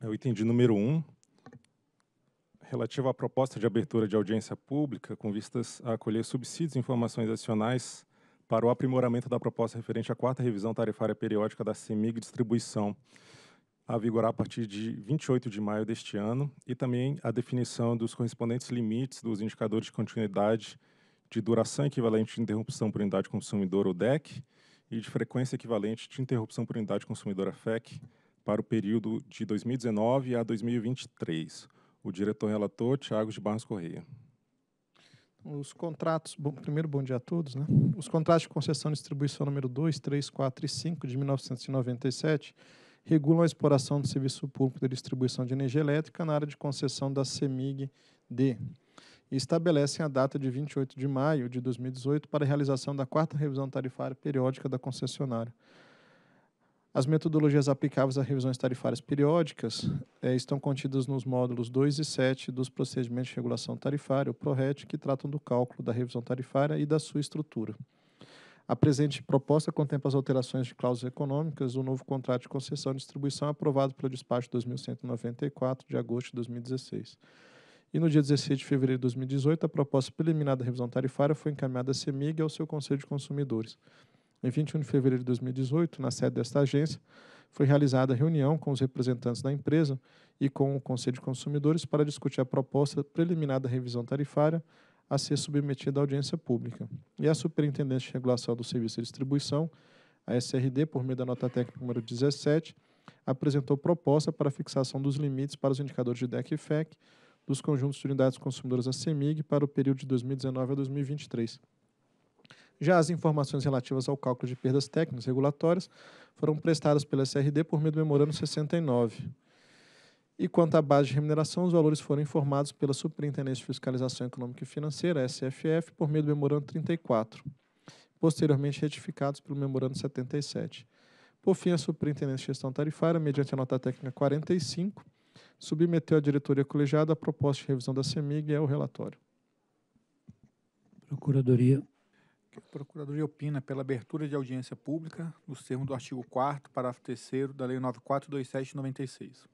é o item de número um, relativo à proposta de abertura de audiência pública com vistas a acolher subsídios e informações adicionais para o aprimoramento da proposta referente à quarta revisão tarifária periódica da CEMIG Distribuição, a vigorar a partir de 28 de maio deste ano, e também a definição dos correspondentes limites dos indicadores de continuidade de duração equivalente de interrupção por unidade consumidora, o DEC, e de frequência equivalente de interrupção por unidade consumidora, FEC, para o período de 2019 a 2023. O diretor-relator, Tiago de Barros Correia. Então, os contratos, bom, primeiro bom dia a todos, né? Os contratos de concessão e distribuição número 2, 3, 4 e 5 de 1997 regulam a exploração do serviço público de distribuição de energia elétrica na área de concessão da CEMIG-D e estabelecem a data de 28 de maio de 2018 para a realização da quarta revisão tarifária periódica da concessionária. As metodologias aplicáveis a revisões tarifárias periódicas é, estão contidas nos módulos 2 e 7 dos procedimentos de regulação tarifária, o PRORET, que tratam do cálculo da revisão tarifária e da sua estrutura. A presente proposta contempla as alterações de cláusulas econômicas do novo contrato de concessão e distribuição aprovado pelo despacho 2194 de agosto de 2016. E no dia 16 de fevereiro de 2018, a proposta preliminar da revisão tarifária foi encaminhada à CEMIG e ao seu Conselho de Consumidores. Em 21 de fevereiro de 2018, na sede desta agência, foi realizada a reunião com os representantes da empresa e com o Conselho de Consumidores para discutir a proposta preliminar da revisão tarifária a ser submetida à audiência pública. E a superintendência de Regulação do Serviço de Distribuição, a SRD, por meio da nota técnica número 17, apresentou proposta para fixação dos limites para os indicadores de DEC e FEC dos conjuntos de unidades consumidoras da CEMIG para o período de 2019 a 2023. Já as informações relativas ao cálculo de perdas técnicas regulatórias foram prestadas pela SRD por meio do Memorando 69. E quanto à base de remuneração, os valores foram informados pela Superintendência de Fiscalização Econômica e Financeira, SFF, por meio do Memorando 34, posteriormente retificados pelo Memorando 77. Por fim, a Superintendência de Gestão Tarifária, mediante a nota técnica 45, submeteu à diretoria colegiada a proposta de revisão da CEMIG e é o relatório. Procuradoria. A Procuradoria opina pela abertura de audiência pública nos termos do artigo 4 parágrafo 3 da Lei 9427/96.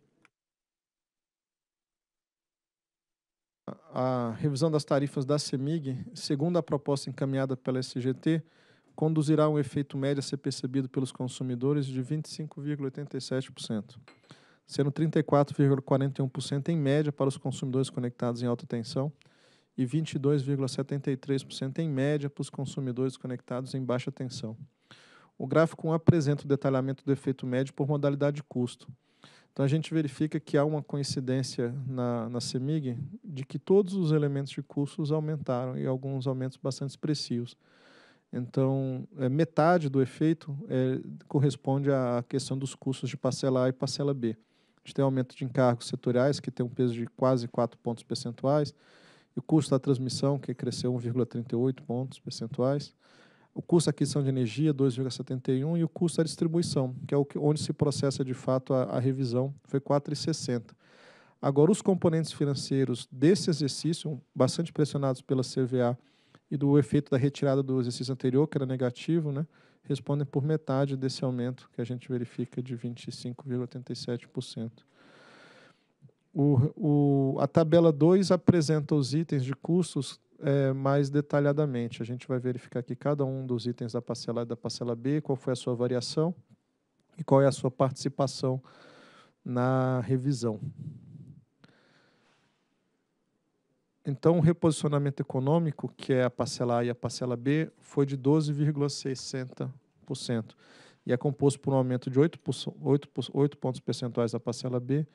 A revisão das tarifas da CEMIG, segundo a proposta encaminhada pela SGT, conduzirá a um efeito médio a ser percebido pelos consumidores de 25,87%, sendo 34,41% em média para os consumidores conectados em alta tensão e 22,73% em média para os consumidores conectados em baixa tensão. O gráfico 1 apresenta o detalhamento do efeito médio por modalidade de custo. Então, a gente verifica que há uma coincidência na, na CEMIG de que todos os elementos de custos aumentaram e alguns aumentos bastante expressivos. Então, é, metade do efeito é, corresponde à questão dos custos de parcela A e parcela B. A gente tem aumento de encargos setoriais, que tem um peso de quase 4 pontos percentuais, e o custo da transmissão, que cresceu 1,38 pontos percentuais, o custo da aquisição de energia, 2,71, e o custo da distribuição, que é o que, onde se processa de fato a, a revisão, foi 4,60. Agora, os componentes financeiros desse exercício, bastante pressionados pela CVA e do efeito da retirada do exercício anterior, que era negativo, né, respondem por metade desse aumento que a gente verifica de 25,87%. O, o, a tabela 2 apresenta os itens de custos é, mais detalhadamente. A gente vai verificar aqui cada um dos itens da parcela A e da parcela B, qual foi a sua variação e qual é a sua participação na revisão. Então, o reposicionamento econômico, que é a parcela A e a parcela B, foi de 12,60% e é composto por um aumento de 8, 8, 8 pontos percentuais da parcela B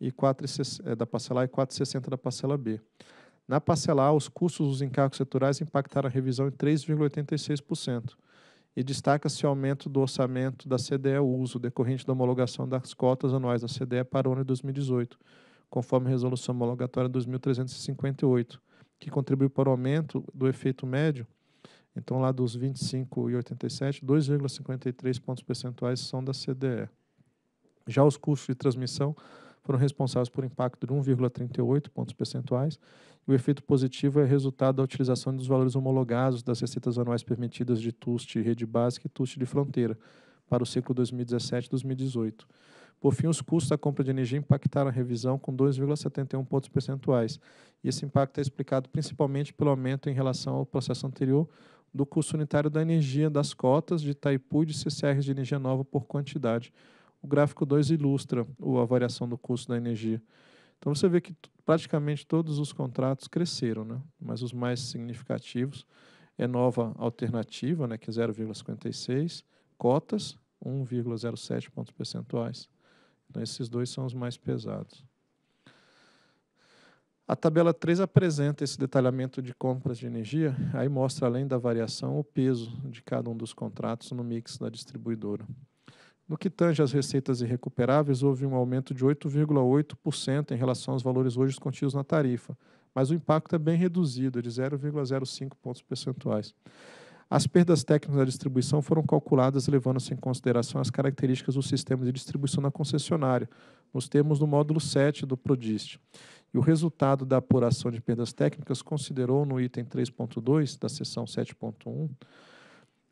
e 4, é, eh, da parcela A e 4,60 da parcela B. Na parcela A, os custos dos encargos setoriais impactaram a revisão em 3,86%. E destaca-se o aumento do orçamento da CDE Uso, decorrente da homologação das cotas anuais da CDE para o ano de 2018, conforme a resolução homologatória 2358, que contribuiu para o aumento do efeito médio. Então, lá dos 25,87, 2,53 pontos percentuais são da CDE. Já os custos de transmissão foram responsáveis por impacto de 1,38 pontos percentuais. o efeito positivo é resultado da utilização dos valores homologados das receitas anuais permitidas de TUST rede básica e TUST de fronteira para o ciclo 2017-2018. Por fim, os custos da compra de energia impactaram a revisão com 2,71 pontos percentuais. E esse impacto é explicado principalmente pelo aumento em relação ao processo anterior do custo unitário da energia das cotas de Itaipu e de CCRs de energia nova por quantidade, o gráfico 2 ilustra a variação do custo da energia. Então você vê que praticamente todos os contratos cresceram, né? mas os mais significativos é nova alternativa, né, que é 0,56, cotas, 1,07 pontos percentuais. Então esses dois são os mais pesados. A tabela 3 apresenta esse detalhamento de compras de energia, aí mostra, além da variação, o peso de cada um dos contratos no mix da distribuidora. No que tange às receitas irrecuperáveis, houve um aumento de 8,8% em relação aos valores hoje contidos na tarifa, mas o impacto é bem reduzido, de 0,05 pontos percentuais. As perdas técnicas da distribuição foram calculadas levando-se em consideração as características do sistema de distribuição na concessionária, nos termos do módulo 7 do PRODIST. E o resultado da apuração de perdas técnicas considerou no item 3.2 da seção 7.1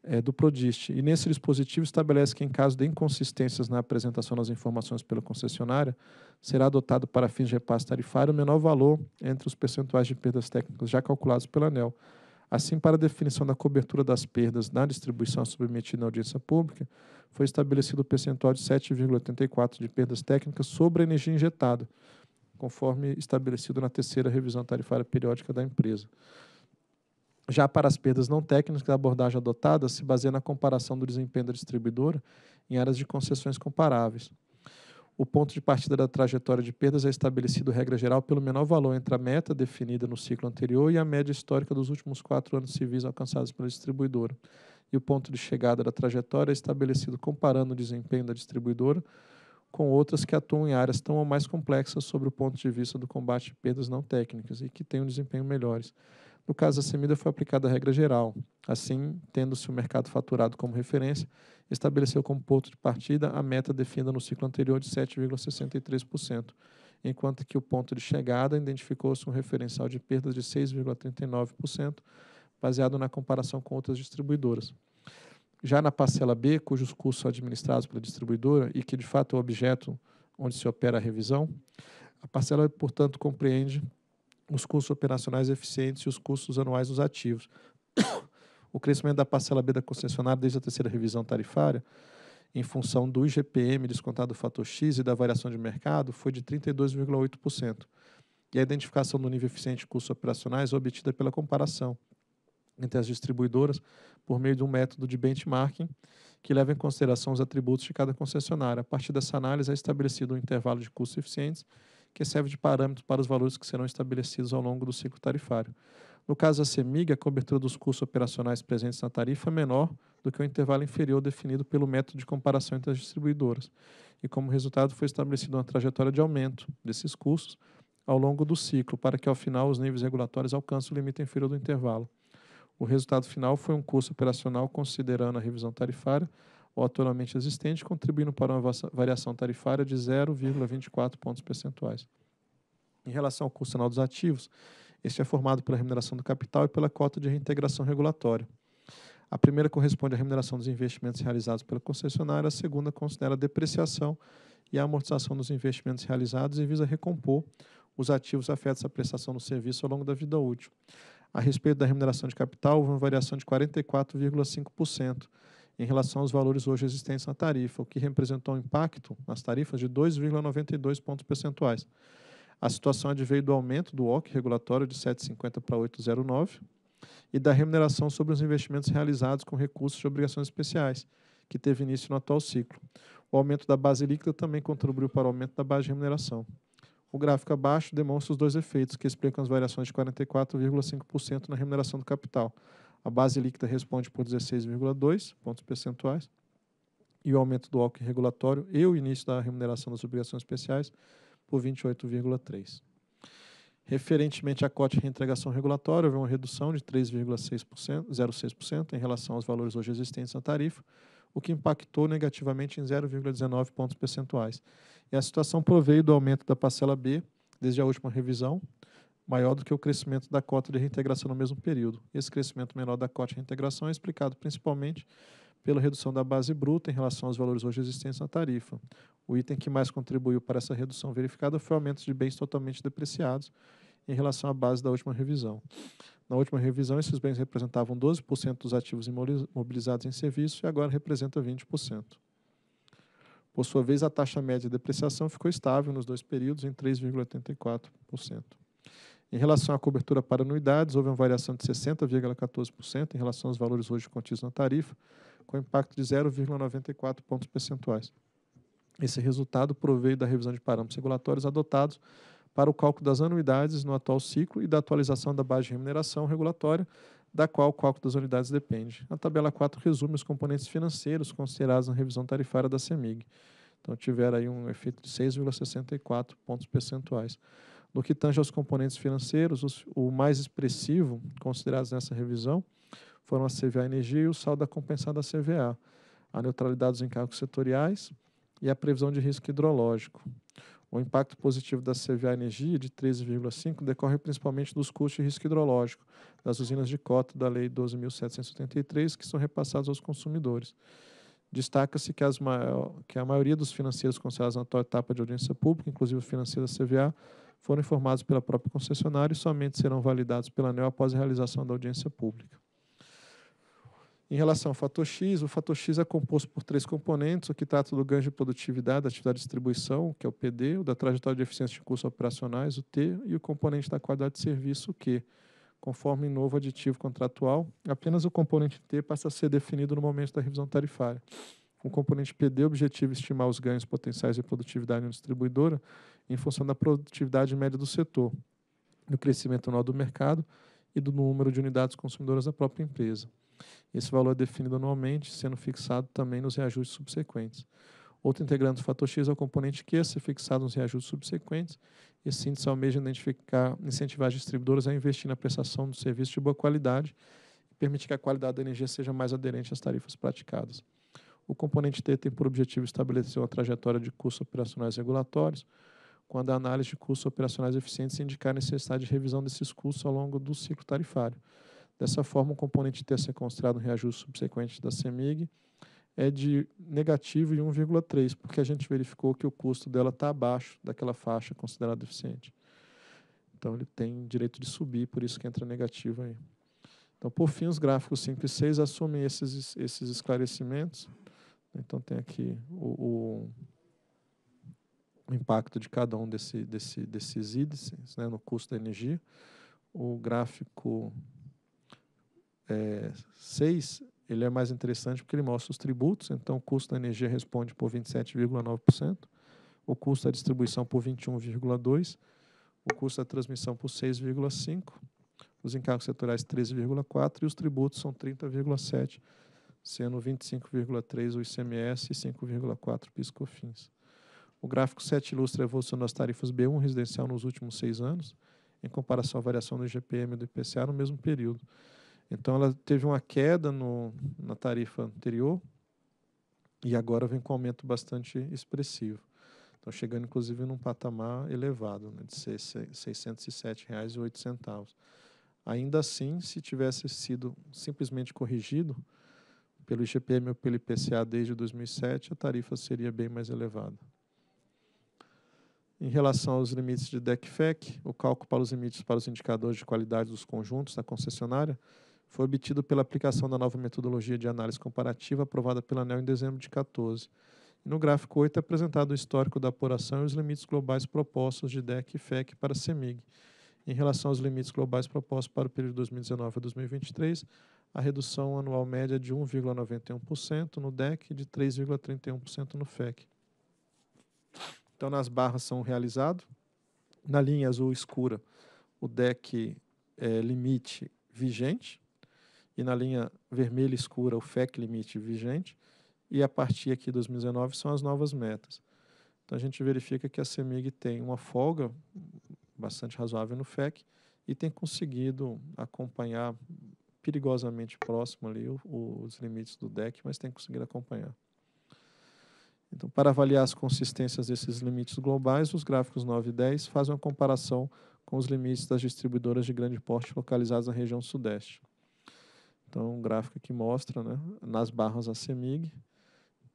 é, do Prodist. E nesse dispositivo estabelece que, em caso de inconsistências na apresentação das informações pela concessionária, será adotado para fins de repasse tarifário o menor valor entre os percentuais de perdas técnicas já calculados pela ANEL. Assim, para a definição da cobertura das perdas na distribuição submetida à audiência pública, foi estabelecido o percentual de 7,84% de perdas técnicas sobre a energia injetada, conforme estabelecido na terceira revisão tarifária periódica da empresa. Já para as perdas não técnicas, a abordagem adotada se baseia na comparação do desempenho da distribuidora em áreas de concessões comparáveis. O ponto de partida da trajetória de perdas é estabelecido, regra geral, pelo menor valor entre a meta definida no ciclo anterior e a média histórica dos últimos quatro anos civis alcançados pela distribuidora. E o ponto de chegada da trajetória é estabelecido comparando o desempenho da distribuidora com outras que atuam em áreas tão ou mais complexas sobre o ponto de vista do combate de perdas não técnicas e que têm um desempenho melhores no caso da Semida, foi aplicada a regra geral. Assim, tendo-se o mercado faturado como referência, estabeleceu como ponto de partida a meta definida no ciclo anterior de 7,63%, enquanto que o ponto de chegada identificou-se um referencial de perdas de 6,39%, baseado na comparação com outras distribuidoras. Já na parcela B, cujos custos são administrados pela distribuidora e que de fato é o objeto onde se opera a revisão, a parcela, portanto, compreende os custos operacionais eficientes e os custos anuais dos ativos. o crescimento da parcela B da concessionária desde a terceira revisão tarifária, em função do IGPM descontado do fator X e da variação de mercado, foi de 32,8%. E a identificação do nível eficiente de custos operacionais é obtida pela comparação entre as distribuidoras por meio de um método de benchmarking que leva em consideração os atributos de cada concessionária. A partir dessa análise é estabelecido um intervalo de custos eficientes que serve de parâmetro para os valores que serão estabelecidos ao longo do ciclo tarifário. No caso da CEMIG, a cobertura dos custos operacionais presentes na tarifa é menor do que o intervalo inferior definido pelo método de comparação entre as distribuidoras. E como resultado, foi estabelecida uma trajetória de aumento desses custos ao longo do ciclo, para que ao final os níveis regulatórios alcancem o limite inferior do intervalo. O resultado final foi um custo operacional, considerando a revisão tarifária, ou atualmente existente, contribuindo para uma variação tarifária de 0,24 pontos percentuais. Em relação ao custo anual dos ativos, este é formado pela remuneração do capital e pela cota de reintegração regulatória. A primeira corresponde à remuneração dos investimentos realizados pela concessionária, a segunda considera a depreciação e a amortização dos investimentos realizados e visa recompor os ativos afetos à prestação do serviço ao longo da vida útil. A respeito da remuneração de capital, houve uma variação de 44,5% em relação aos valores hoje existentes na tarifa, o que representou um impacto nas tarifas de 2,92 pontos percentuais. A situação adveio é do aumento do OC regulatório de 7,50 para 8,09 e da remuneração sobre os investimentos realizados com recursos de obrigações especiais, que teve início no atual ciclo. O aumento da base líquida também contribuiu para o aumento da base de remuneração. O gráfico abaixo demonstra os dois efeitos que explicam as variações de 44,5% na remuneração do capital, a base líquida responde por 16,2 pontos percentuais e o aumento do alcance regulatório e o início da remuneração das obrigações especiais por 28,3. Referentemente à cota de reentregação regulatória, houve uma redução de 3,06% em relação aos valores hoje existentes na tarifa, o que impactou negativamente em 0,19 pontos percentuais. E a situação proveio do aumento da parcela B desde a última revisão, maior do que o crescimento da cota de reintegração no mesmo período. Esse crescimento menor da cota de reintegração é explicado principalmente pela redução da base bruta em relação aos valores hoje existentes na tarifa. O item que mais contribuiu para essa redução verificada foi o aumento de bens totalmente depreciados em relação à base da última revisão. Na última revisão, esses bens representavam 12% dos ativos imobilizados em serviço e agora representa 20%. Por sua vez, a taxa média de depreciação ficou estável nos dois períodos em 3,84%. Em relação à cobertura para anuidades, houve uma variação de 60,14% em relação aos valores hoje contidos na tarifa, com impacto de 0,94 pontos percentuais. Esse resultado proveio da revisão de parâmetros regulatórios adotados para o cálculo das anuidades no atual ciclo e da atualização da base de remuneração regulatória, da qual o cálculo das anuidades depende. A tabela 4 resume os componentes financeiros considerados na revisão tarifária da CEMIG. Então, tiveram aí um efeito de 6,64 pontos percentuais. No que tange aos componentes financeiros, os, o mais expressivo, considerados nessa revisão, foram a CVA Energia e o saldo da compensada da CVA, a neutralidade dos encargos setoriais e a previsão de risco hidrológico. O impacto positivo da CVA Energia, de 13,5, decorre principalmente dos custos de risco hidrológico das usinas de cota da Lei 12.783, que são repassados aos consumidores. Destaca-se que, que, a maioria dos financeiros considerados na atual etapa de audiência pública, inclusive o financeiro da CVA, foram informados pela própria concessionária e somente serão validados pela ANEL após a realização da audiência pública. Em relação ao fator X, o fator X é composto por três componentes, o que trata do ganho de produtividade da atividade de distribuição, que é o PD, o da trajetória de eficiência de custos operacionais, o T, e o componente da qualidade de serviço, o Q. Conforme novo aditivo contratual, apenas o componente T passa a ser definido no momento da revisão tarifária. O componente PD, objetivo é estimar os ganhos potenciais de produtividade na distribuidora, em função da produtividade média do setor, do crescimento anual do mercado e do número de unidades consumidoras da própria empresa. Esse valor é definido anualmente, sendo fixado também nos reajustes subsequentes. Outro integrante do fator X é o componente Q, ser fixado nos reajustes subsequentes. Esse índice almeja identificar, incentivar as distribuidoras a investir na prestação do serviço de boa qualidade e permitir que a qualidade da energia seja mais aderente às tarifas praticadas. O componente T tem por objetivo estabelecer uma trajetória de custos operacionais regulatórios, quando a análise de custos operacionais eficientes indicar a necessidade de revisão desses custos ao longo do ciclo tarifário. Dessa forma, o componente ter a ser um reajuste subsequente da CEMIG é de negativo e 1,3, porque a gente verificou que o custo dela está abaixo daquela faixa considerada eficiente. Então, ele tem direito de subir, por isso que entra negativo aí. Então, por fim, os gráficos 5 e 6 assumem esses, esses esclarecimentos. Então, tem aqui o, o o impacto de cada um desse, desse, desses índices né, no custo da energia. O gráfico 6 é, ele é mais interessante porque ele mostra os tributos, então o custo da energia responde por 27,9%, o custo da distribuição por 21,2%, o custo da transmissão por 6,5%, os encargos setoriais 13,4% e os tributos são 30,7%, sendo 25,3% o ICMS e 5,4% PiscoFins. O gráfico 7 ilustra a evolução das tarifas B1 residencial nos últimos seis anos, em comparação à variação do IGPM e do IPCA no mesmo período. Então, ela teve uma queda no, na tarifa anterior e agora vem com um aumento bastante expressivo. Então, chegando inclusive num patamar elevado, né, de R$ 607,08. Ainda assim, se tivesse sido simplesmente corrigido pelo IGPM ou pelo IPCA desde 2007, a tarifa seria bem mais elevada. Em relação aos limites de DECFEC, o cálculo para os limites para os indicadores de qualidade dos conjuntos da concessionária foi obtido pela aplicação da nova metodologia de análise comparativa aprovada pela ANEL em dezembro de 2014. no gráfico 8 é apresentado o histórico da apuração e os limites globais propostos de DEC e FEC para a CEMIG. Em relação aos limites globais propostos para o período 2019 a 2023, a redução anual média é de 1,91% no DEC e de 3,31% no FEC. Então, nas barras são realizados. Na linha azul escura, o deck é, limite vigente. E na linha vermelha escura, o FEC limite vigente. E a partir aqui de 2019 são as novas metas. Então, a gente verifica que a CEMIG tem uma folga bastante razoável no FEC e tem conseguido acompanhar perigosamente próximo ali o, o, os limites do deck, mas tem conseguido acompanhar. Então, para avaliar as consistências desses limites globais, os gráficos 9 e 10 fazem uma comparação com os limites das distribuidoras de grande porte localizadas na região sudeste. Então, um gráfico que mostra né, nas barras a CEMIG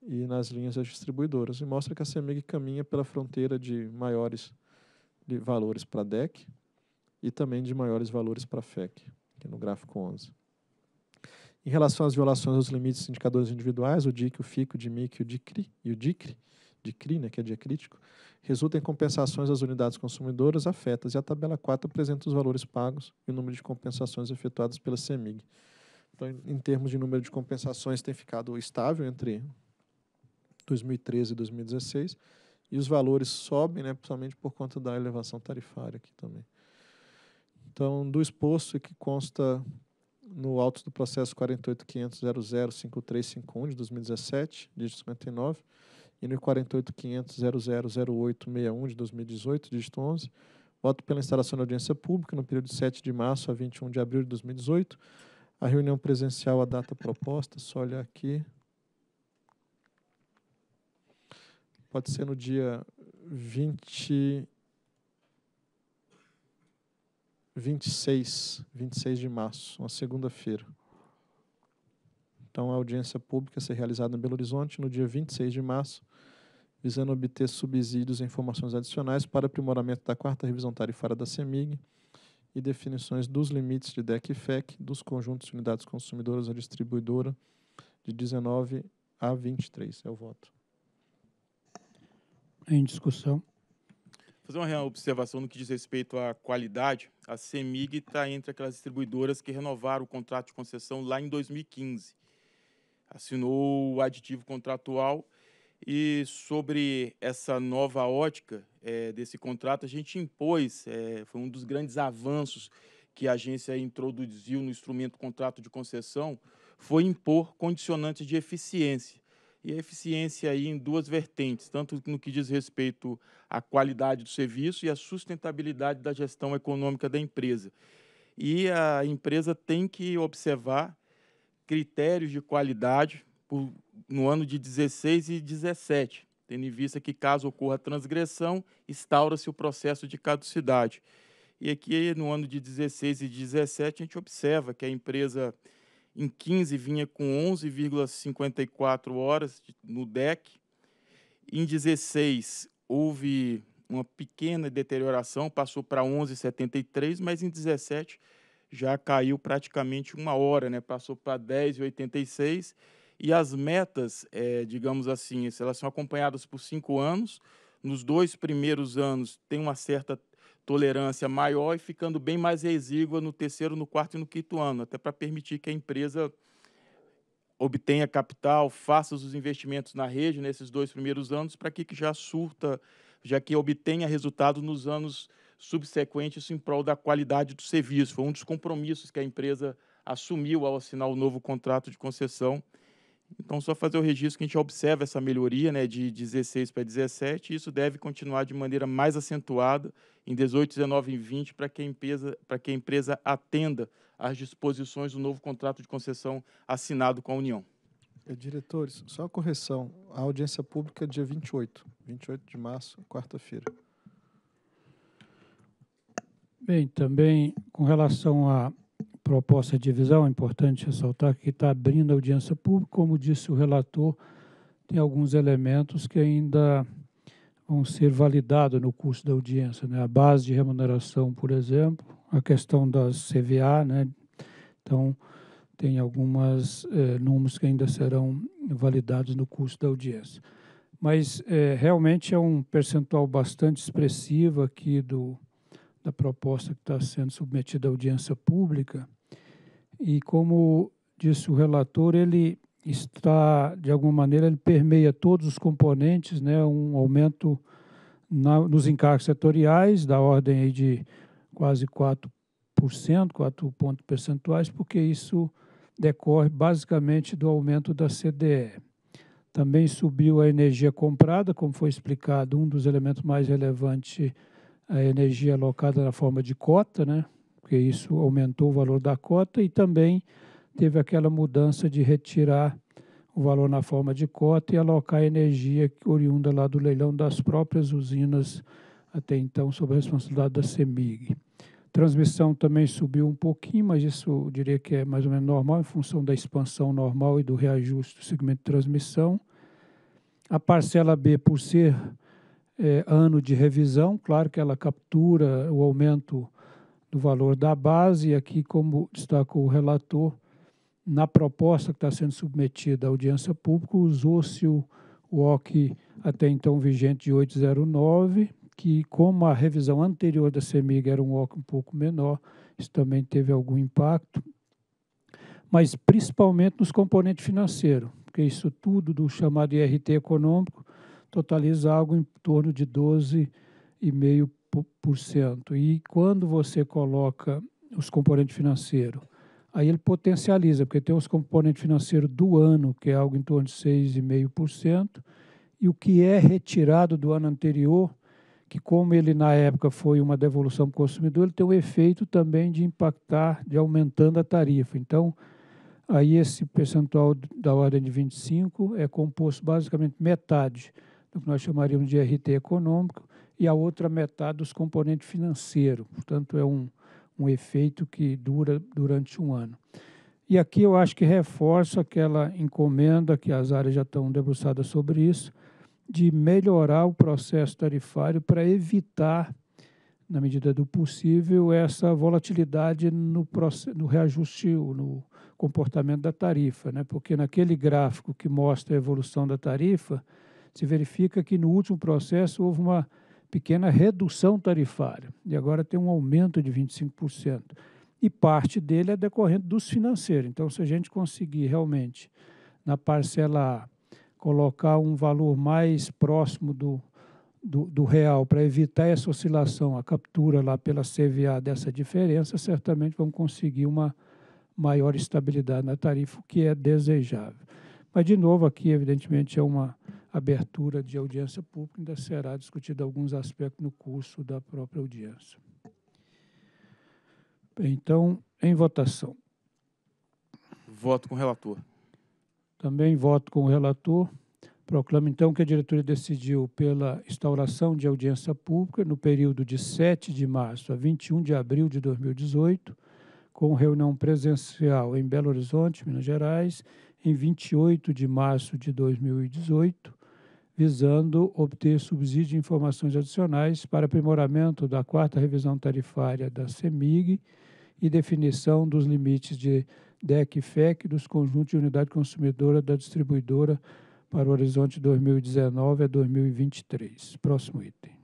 e nas linhas das distribuidoras. E mostra que a CEMIG caminha pela fronteira de maiores valores para DEC e também de maiores valores para FEC, aqui é no gráfico 11. Em relação às violações aos limites indicadores individuais, o DIC, o FIC, o DIMIC e o DICRI, e o DICRI, DICRI né, que é dia crítico, resulta em compensações às unidades consumidoras afetas, e a tabela 4 apresenta os valores pagos e o número de compensações efetuadas pela CEMIG. Então, em termos de número de compensações, tem ficado estável entre 2013 e 2016, e os valores sobem, né, principalmente por conta da elevação tarifária aqui também. Então, do exposto que consta no auto do processo 48.500.005351 de 2017, dígito 59, e no 48.500.008.61 de 2018, dígito 11, voto pela instalação da audiência pública no período de 7 de março a 21 de abril de 2018, a reunião presencial, a data proposta, só olhar aqui. Pode ser no dia 20 26, 26 de março, uma segunda-feira. Então, a audiência pública será realizada em Belo Horizonte no dia 26 de março, visando obter subsídios e informações adicionais para aprimoramento da quarta revisão tarifária da CEMIG e definições dos limites de DEC e FEC dos conjuntos de unidades consumidoras à distribuidora de 19 a 23. É o voto. Em discussão fazer uma observação no que diz respeito à qualidade. A CEMIG está entre aquelas distribuidoras que renovaram o contrato de concessão lá em 2015. Assinou o aditivo contratual e sobre essa nova ótica é, desse contrato, a gente impôs, é, foi um dos grandes avanços que a agência introduziu no instrumento contrato de concessão, foi impor condicionantes de eficiência e a eficiência aí em duas vertentes, tanto no que diz respeito à qualidade do serviço e à sustentabilidade da gestão econômica da empresa. E a empresa tem que observar critérios de qualidade por, no ano de 16 e 17, tendo em vista que, caso ocorra transgressão, instaura-se o processo de caducidade. E aqui, no ano de 16 e 17, a gente observa que a empresa em 15 vinha com 11,54 horas no deck. Em 16 houve uma pequena deterioração, passou para 11,73, mas em 17 já caiu praticamente uma hora, né? passou para 10,86. E as metas, é, digamos assim, elas são acompanhadas por cinco anos. Nos dois primeiros anos tem uma certa tolerância maior e ficando bem mais exígua no terceiro, no quarto e no quinto ano, até para permitir que a empresa obtenha capital, faça os investimentos na rede nesses dois primeiros anos, para que já surta, já que obtenha resultado nos anos subsequentes em prol da qualidade do serviço. Foi um dos compromissos que a empresa assumiu ao assinar o novo contrato de concessão então, só fazer o registro que a gente observa essa melhoria né, de 16 para 17, e isso deve continuar de maneira mais acentuada em 18, 19 e 20, para que, a empresa, que a empresa atenda às disposições do novo contrato de concessão assinado com a União. Eh, diretores, só uma correção. A audiência pública é dia 28, 28 de março, quarta-feira. Bem, também com relação a proposta de divisão, é importante ressaltar que está abrindo a audiência pública, como disse o relator, tem alguns elementos que ainda vão ser validados no curso da audiência. Né? A base de remuneração, por exemplo, a questão das CVA, né? então tem alguns é, eh, números que ainda serão validados no curso da audiência. Mas é, realmente é um percentual bastante expressivo aqui do, da proposta que está sendo submetida à audiência pública e como disse o relator, ele está, de alguma maneira, ele permeia todos os componentes, né, um aumento na, nos encargos setoriais, da ordem aí de quase 4%, 4 pontos percentuais, porque isso decorre basicamente do aumento da CDE. Também subiu a energia comprada, como foi explicado, um dos elementos mais relevantes, a energia alocada na forma de cota, né? porque isso aumentou o valor da cota e também teve aquela mudança de retirar o valor na forma de cota e alocar energia oriunda lá do leilão das próprias usinas até então sob a responsabilidade da CEMIG. Transmissão também subiu um pouquinho, mas isso eu diria que é mais ou menos normal, em função da expansão normal e do reajuste do segmento de transmissão. A parcela B, por ser é, ano de revisão, claro que ela captura o aumento do valor da base, e aqui, como destacou o relator, na proposta que está sendo submetida à audiência pública, usou-se o OC até então vigente de 809, que, como a revisão anterior da CEMIG era um OC um pouco menor, isso também teve algum impacto, mas principalmente nos componentes financeiros, porque isso tudo do chamado IRT econômico totaliza algo em torno de 12,5 e quando você coloca os componentes financeiros, aí ele potencializa, porque tem os componentes financeiros do ano, que é algo em torno de 6,5%, e o que é retirado do ano anterior, que como ele na época foi uma devolução para o consumidor, ele tem o efeito também de impactar, de aumentando a tarifa. Então, aí esse percentual da ordem de 25 é composto basicamente metade do que nós chamaríamos de RT econômico e a outra metade dos componentes financeiros. Portanto, é um, um efeito que dura durante um ano. E aqui eu acho que reforço aquela encomenda, que as áreas já estão debruçadas sobre isso, de melhorar o processo tarifário para evitar, na medida do possível, essa volatilidade no, no reajuste, no comportamento da tarifa. Né? Porque naquele gráfico que mostra a evolução da tarifa, se verifica que no último processo houve uma pequena redução tarifária, e agora tem um aumento de 25%. E parte dele é decorrente dos financeiros. Então, se a gente conseguir realmente, na parcela A, colocar um valor mais próximo do, do, do real para evitar essa oscilação, a captura lá pela CVA dessa diferença, certamente vamos conseguir uma maior estabilidade na tarifa, o que é desejável. Mas, de novo, aqui, evidentemente, é uma abertura de audiência pública, ainda será discutido alguns aspectos no curso da própria audiência. Então, em votação. Voto com o relator. Também voto com o relator. Proclamo, então, que a diretoria decidiu pela instauração de audiência pública no período de 7 de março a 21 de abril de 2018, com reunião presencial em Belo Horizonte, Minas Gerais, em 28 de março de 2018, visando obter subsídio de informações adicionais para aprimoramento da quarta revisão tarifária da CEMIG e definição dos limites de DEC e FEC dos conjuntos de unidade consumidora da distribuidora para o horizonte 2019 a 2023. Próximo item.